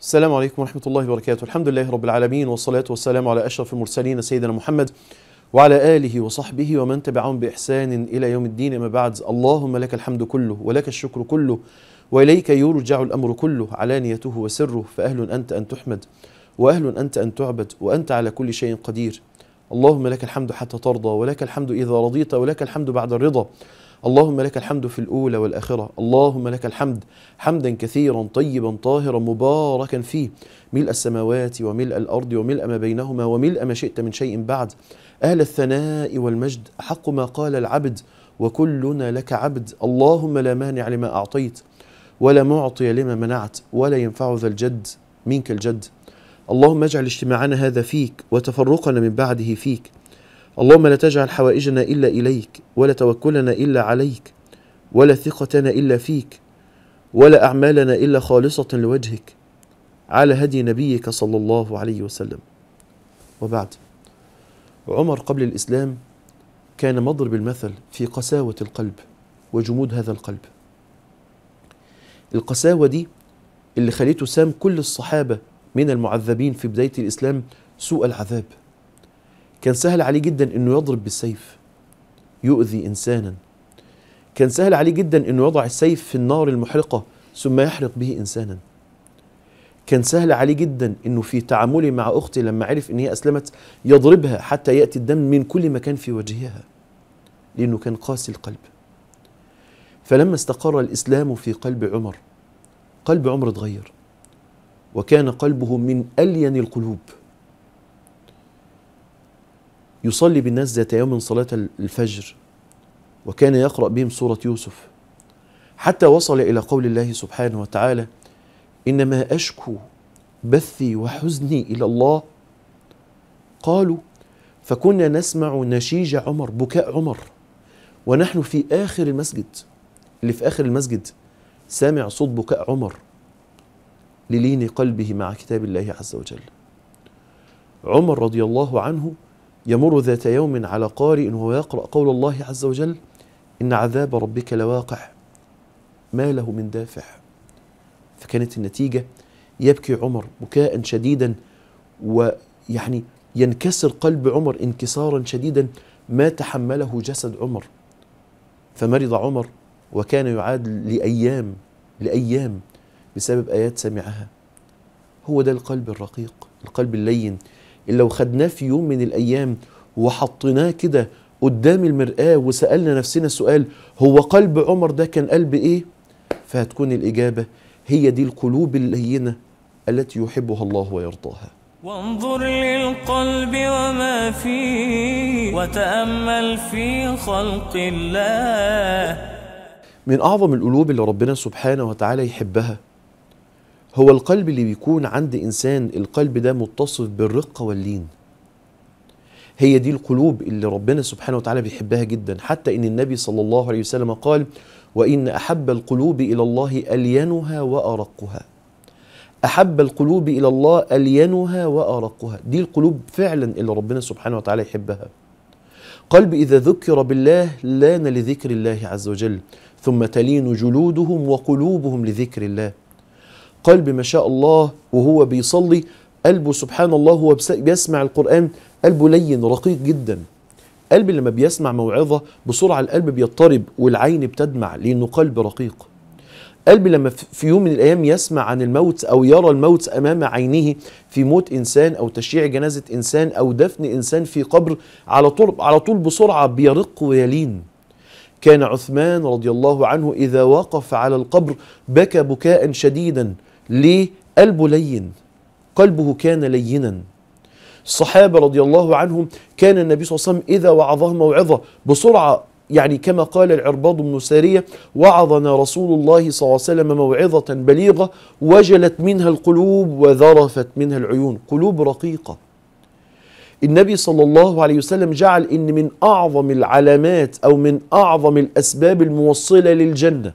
السلام عليكم ورحمة الله وبركاته الحمد لله رب العالمين والصلاة والسلام على أشرف المرسلين سيدنا محمد وعلى آله وصحبه ومن تبعهم بإحسان إلى يوم الدين أما بعد اللهم لك الحمد كله ولك الشكر كله وإليك يرجع الأمر كله علانيته وسره فأهل أنت أن تحمد وأهل أنت أن تعبد وأنت على كل شيء قدير اللهم لك الحمد حتى ترضى ولك الحمد إذا رضيت ولك الحمد بعد الرضا اللهم لك الحمد في الأولى والآخرة اللهم لك الحمد حمدا كثيرا طيبا طاهرا مباركا فيه ملء السماوات وملء الأرض وملء ما بينهما وملء ما شئت من شيء بعد أهل الثناء والمجد حق ما قال العبد وكلنا لك عبد اللهم لا مانع لما أعطيت ولا معطي لما منعت ولا ينفع ذا الجد منك الجد اللهم اجعل اجتماعنا هذا فيك وتفرقنا من بعده فيك اللهم لا تجعل حوائجنا إلا إليك ولا توكلنا إلا عليك ولا ثقتنا إلا فيك ولا أعمالنا إلا خالصة لوجهك على هدي نبيك صلى الله عليه وسلم وبعد عمر قبل الإسلام كان مضرب المثل في قساوة القلب وجمود هذا القلب القساوة دي اللي خليته سام كل الصحابة من المعذبين في بداية الإسلام سوء العذاب كان سهل عليه جدا انه يضرب بالسيف يؤذي انسانا كان سهل عليه جدا انه يضع السيف في النار المحرقه ثم يحرق به انسانا كان سهل عليه جدا انه في تعامله مع اختي لما عرف ان هي اسلمت يضربها حتى ياتي الدم من كل مكان في وجهها لانه كان قاسي القلب فلما استقر الاسلام في قلب عمر قلب عمر اتغير وكان قلبه من الين القلوب يصلي بالناس ذات يوم صلاة الفجر وكان يقرأ بهم سورة يوسف حتى وصل إلى قول الله سبحانه وتعالى إنما أشكو بثي وحزني إلى الله قالوا فكنا نسمع نشيج عمر بكاء عمر ونحن في آخر المسجد اللي في آخر المسجد سامع صوت بكاء عمر للين قلبه مع كتاب الله عز وجل عمر رضي الله عنه يمر ذات يوم على قارئ وهو يقرأ قول الله عز وجل إن عذاب ربك لواقع ما له من دافع فكانت النتيجة يبكي عمر بكاء شديدا ويعني ينكسر قلب عمر انكسارا شديدا ما تحمله جسد عمر فمرض عمر وكان يعاد لأيام لأيام بسبب آيات سمعها هو ده القلب الرقيق القلب اللين اللي لو خدناه في يوم من الايام وحطيناه كده قدام المرآة وسألنا نفسنا سؤال هو قلب عمر ده كان قلب ايه فهتكون الإجابة هي دي القلوب اللينة التي يحبها الله ويرضاها وانظر للقلب وما فيه وتأمل في خلق الله من أعظم القلوب اللي ربنا سبحانه وتعالى يحبها هو القلب اللي بيكون عند انسان القلب ده متصف بالرقه واللين هي دي القلوب اللي ربنا سبحانه وتعالى بيحبها جدا حتى ان النبي صلى الله عليه وسلم قال وان احب القلوب الى الله الينها وارقها احب القلوب الى الله الينها وارقها دي القلوب فعلا اللي ربنا سبحانه وتعالى يحبها قلب اذا ذكر بالله لان لذكر الله عز وجل ثم تلين جلودهم وقلوبهم لذكر الله قلب ما شاء الله وهو بيصلي قلبه سبحان الله هو بيسمع القرآن قلبه لين رقيق جدا قلب لما بيسمع موعظة بسرعة القلب بيضطرب والعين بتدمع لأنه قلب رقيق قلب لما في يوم من الأيام يسمع عن الموت أو يرى الموت أمام عينه في موت إنسان أو تشييع جنازة إنسان أو دفن إنسان في قبر على طول, على طول بسرعة بيرق ويلين كان عثمان رضي الله عنه إذا وقف على القبر بكى بكاء شديدا ليه قلبه لين قلبه كان لينا الصحابة رضي الله عنهم كان النبي صلى الله عليه وسلم إذا وعظه موعظة بسرعة يعني كما قال العرباض بن سارية وعظنا رسول الله صلى الله عليه وسلم موعظة بليغة وجلت منها القلوب وذرفت منها العيون قلوب رقيقة النبي صلى الله عليه وسلم جعل إن من أعظم العلامات أو من أعظم الأسباب الموصلة للجنة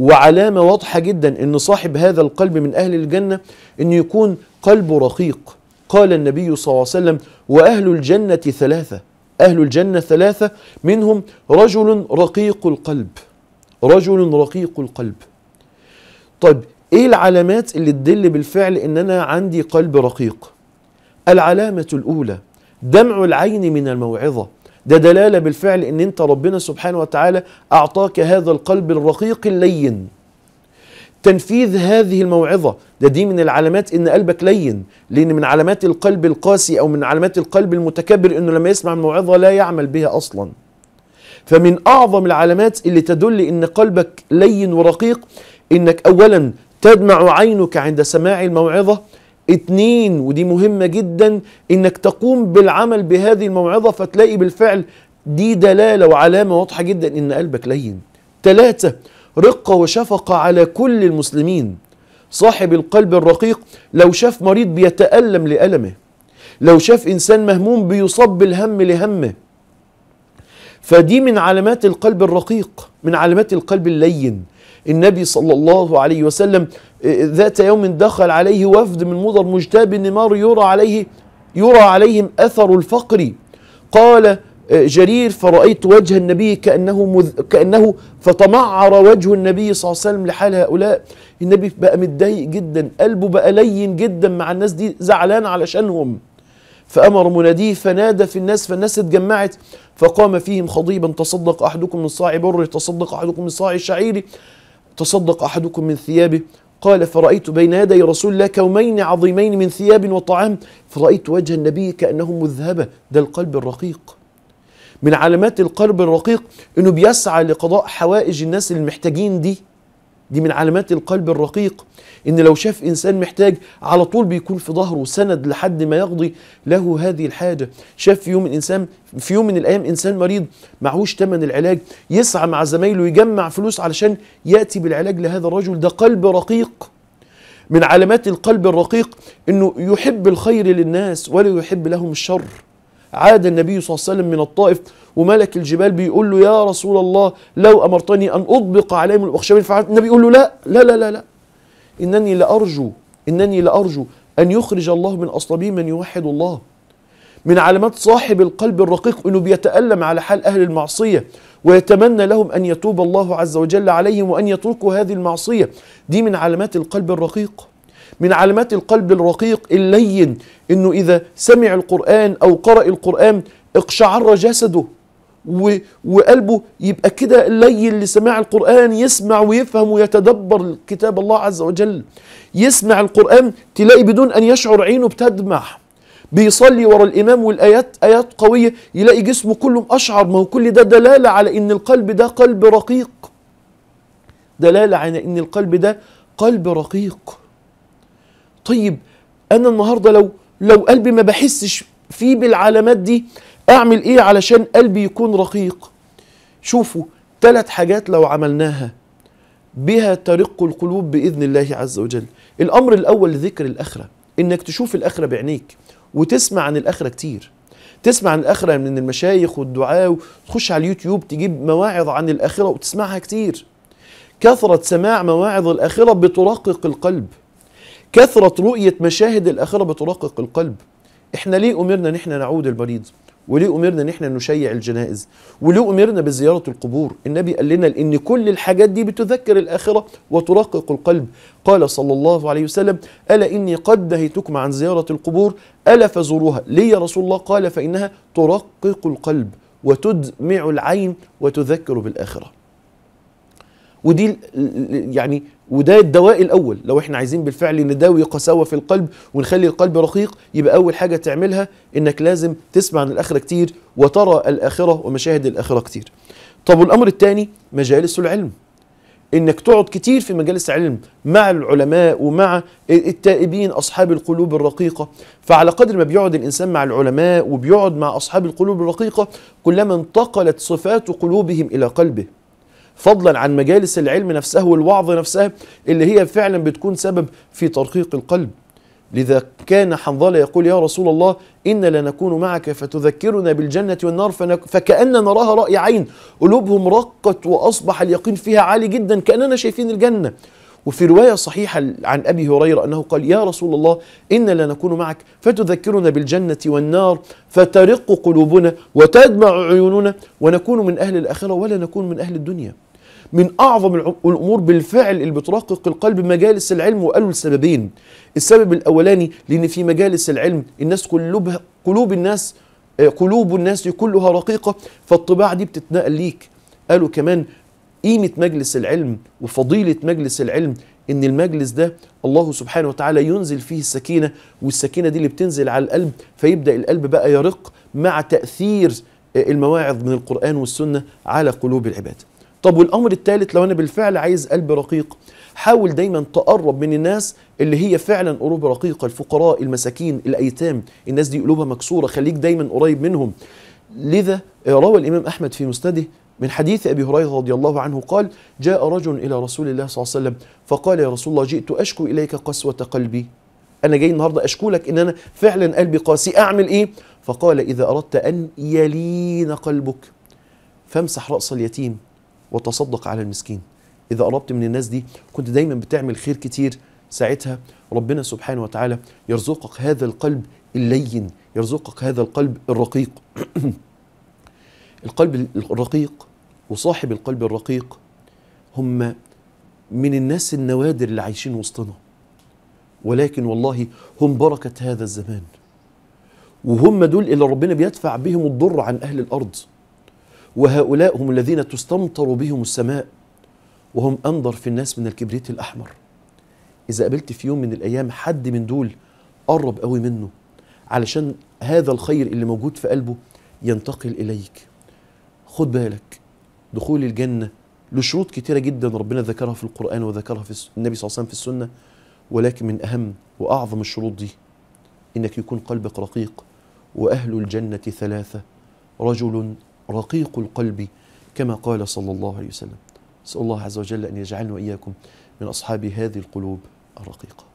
وعلامة واضحة جدا أن صاحب هذا القلب من أهل الجنة أن يكون قلبه رقيق قال النبي صلى الله عليه وسلم وأهل الجنة ثلاثة أهل الجنة ثلاثة منهم رجل رقيق القلب رجل رقيق القلب طيب إيه العلامات اللي تدل بالفعل أن أنا عندي قلب رقيق العلامة الأولى دمع العين من الموعظة ده دلالة بالفعل ان انت ربنا سبحانه وتعالى اعطاك هذا القلب الرقيق اللين تنفيذ هذه الموعظة ده دي من العلامات ان قلبك لين لان من علامات القلب القاسي او من علامات القلب المتكبر انه لما يسمع الموعظة لا يعمل بها اصلا فمن اعظم العلامات اللي تدل ان قلبك لين ورقيق انك اولا تدمع عينك عند سماع الموعظة اتنين ودي مهمة جدا انك تقوم بالعمل بهذه الموعظة فتلاقي بالفعل دي دلالة وعلامة واضحة جدا ان قلبك لين تلاتة رقة وشفقة على كل المسلمين صاحب القلب الرقيق لو شاف مريض بيتألم لألمه لو شاف إنسان مهموم بيصاب بالهم لهمه فدي من علامات القلب الرقيق من علامات القلب اللين النبي صلى الله عليه وسلم ذات يوم دخل عليه وفد من مضر مجتاب النمار يرى عليه يرى عليهم أثر الفقر قال جرير فرأيت وجه النبي كأنه مذ... كأنه فتمعر وجه النبي صلى الله عليه وسلم لحال هؤلاء النبي بقى متضايق جدا قلبه بقى لين جدا مع الناس دي زعلان علشانهم فأمر مناديه فنادى في الناس فالناس اتجمعت فقام فيهم خضيبا تصدق أحدكم من صاع بر تصدق أحدكم من صاع شعير تصدق أحدكم من ثيابه قال فرأيت بين يدي رسول الله كومين عظيمين من ثياب وطعام فرأيت وجه النبي كأنه مذهبة ده القلب الرقيق من علامات القلب الرقيق انه بيسعى لقضاء حوائج الناس المحتاجين دي دي من علامات القلب الرقيق ان لو شاف انسان محتاج على طول بيكون في ظهره سند لحد ما يقضي له هذه الحاجه شاف في يوم انسان في يوم من الايام انسان مريض معهوش ثمن العلاج يسعى مع زمايله يجمع فلوس علشان ياتي بالعلاج لهذا الرجل ده قلب رقيق من علامات القلب الرقيق انه يحب الخير للناس ولا يحب لهم الشر عاد النبي صلى الله عليه وسلم من الطائف وملك الجبال بيقول له يا رسول الله لو امرتني ان اطبق عليهم الاخشبين فعلت النبي يقول له لا لا لا لا, لا إنني لأرجو إنني لأرجو أن يخرج الله من أصلابه من يوحد الله من علامات صاحب القلب الرقيق أنه بيتألم على حال أهل المعصية ويتمنى لهم أن يتوب الله عز وجل عليهم وأن يتركوا هذه المعصية دي من علامات القلب الرقيق من علامات القلب الرقيق اللين أنه إذا سمع القرآن أو قرأ القرآن اقشعر جسده و... وقلبه يبقى كده لين لسماع القرآن يسمع ويفهم ويتدبر كتاب الله عز وجل يسمع القرآن تلاقي بدون أن يشعر عينه بتدمع بيصلي ورا الإمام والآيات آيات قوية يلاقي جسمه كله أشعر ما هو كل ده دلالة على إن القلب ده قلب رقيق دلالة على إن القلب ده قلب رقيق طيب أنا النهاردة لو لو قلبي ما بحسش فيه بالعلامات دي اعمل ايه علشان قلبي يكون رقيق شوفوا ثلاث حاجات لو عملناها بها ترق القلوب باذن الله عز وجل الامر الاول ذكر الاخره انك تشوف الاخره بعينيك وتسمع عن الاخره كتير تسمع عن الاخره من المشايخ والدعاء وتخش على اليوتيوب تجيب مواعظ عن الاخره وتسمعها كتير كثره سماع مواعظ الاخره بترقق القلب كثره رؤيه مشاهد الاخره بترقق القلب احنا ليه امرنا ان احنا نعود المريض وليه امرنا ان احنا نشيع الجنائز وليه امرنا بزياره القبور النبي قال لنا لان كل الحاجات دي بتذكر الاخره وترقق القلب قال صلى الله عليه وسلم الا اني قد نهيتكم عن زياره القبور الا فزوروها ليه يا رسول الله قال فانها ترقق القلب وتدمع العين وتذكر بالاخره ودي يعني وده الدواء الاول لو احنا عايزين بالفعل نداوي قساوه في القلب ونخلي القلب رقيق يبقى اول حاجه تعملها انك لازم تسمع عن الاخره كتير وترى الاخره ومشاهد الاخره كتير طب الامر الثاني مجالس العلم انك تقعد كتير في مجالس علم مع العلماء ومع التائبين اصحاب القلوب الرقيقه فعلى قدر ما بيقعد الانسان مع العلماء وبيقعد مع اصحاب القلوب الرقيقه كلما انتقلت صفات قلوبهم الى قلبه فضلا عن مجالس العلم نفسها والوعظ نفسها اللي هي فعلا بتكون سبب في ترقيق القلب لذا كان حنظلة يقول يا رسول الله إن لنكون معك فتذكرنا بالجنة والنار فكأننا نراها رأي عين قلوبهم رقت وأصبح اليقين فيها عالي جدا كأننا شايفين الجنة وفي رواية صحيحة عن أبي هريرة أنه قال يا رسول الله إن لنكون معك فتذكرنا بالجنة والنار فترق قلوبنا وتدمع عيوننا ونكون من أهل الآخرة ولا نكون من أهل الدنيا من أعظم الأمور بالفعل اللي بترقق القلب مجالس العلم وقالوا لسببين السبب الأولاني لأن في مجالس العلم الناس كلها قلوب الناس آه، قلوب الناس كلها رقيقة فالطباع دي بتتنقل ليك قالوا كمان قيمة مجلس العلم وفضيلة مجلس العلم ان المجلس ده الله سبحانه وتعالى ينزل فيه السكينة والسكينة دي اللي بتنزل على القلب فيبدأ القلب بقى يرق مع تأثير آه، المواعظ من القرآن والسنة على قلوب العباد طب والامر الثالث لو انا بالفعل عايز قلب رقيق حاول دايما تقرب من الناس اللي هي فعلا قلوب رقيقه الفقراء المساكين الايتام الناس دي قلوبها مكسوره خليك دايما قريب منهم لذا روى الامام احمد في مسنده من حديث ابي هريره رضي الله عنه قال جاء رجل الى رسول الله صلى الله عليه وسلم فقال يا رسول الله جئت اشكو اليك قسوه قلبي انا جاي النهارده اشكو لك ان انا فعلا قلبي قاسي اعمل ايه فقال اذا اردت ان يلين قلبك فامسح راس اليتيم وتصدق على المسكين إذا قربت من الناس دي كنت دايما بتعمل خير كتير ساعتها ربنا سبحانه وتعالى يرزقك هذا القلب اللين يرزقك هذا القلب الرقيق القلب الرقيق وصاحب القلب الرقيق هم من الناس النوادر اللي عايشين وسطنا ولكن والله هم بركة هذا الزمان وهم دول اللي ربنا بيدفع بهم الضر عن أهل الأرض وهؤلاء هم الذين تستمطر بهم السماء وهم أنظر في الناس من الكبريت الأحمر إذا قابلت في يوم من الأيام حد من دول قرب قوي منه علشان هذا الخير اللي موجود في قلبه ينتقل إليك خد بالك دخول الجنة له شروط كتيرة جدا ربنا ذكرها في القرآن وذكرها في النبي صلى الله عليه وسلم في السنة ولكن من أهم وأعظم الشروط دي إنك يكون قلبك رقيق وأهل الجنة ثلاثة رجل رقيق القلب كما قال صلى الله عليه وسلم نسأل الله عز وجل أن يجعلنا وإياكم من أصحاب هذه القلوب الرقيقة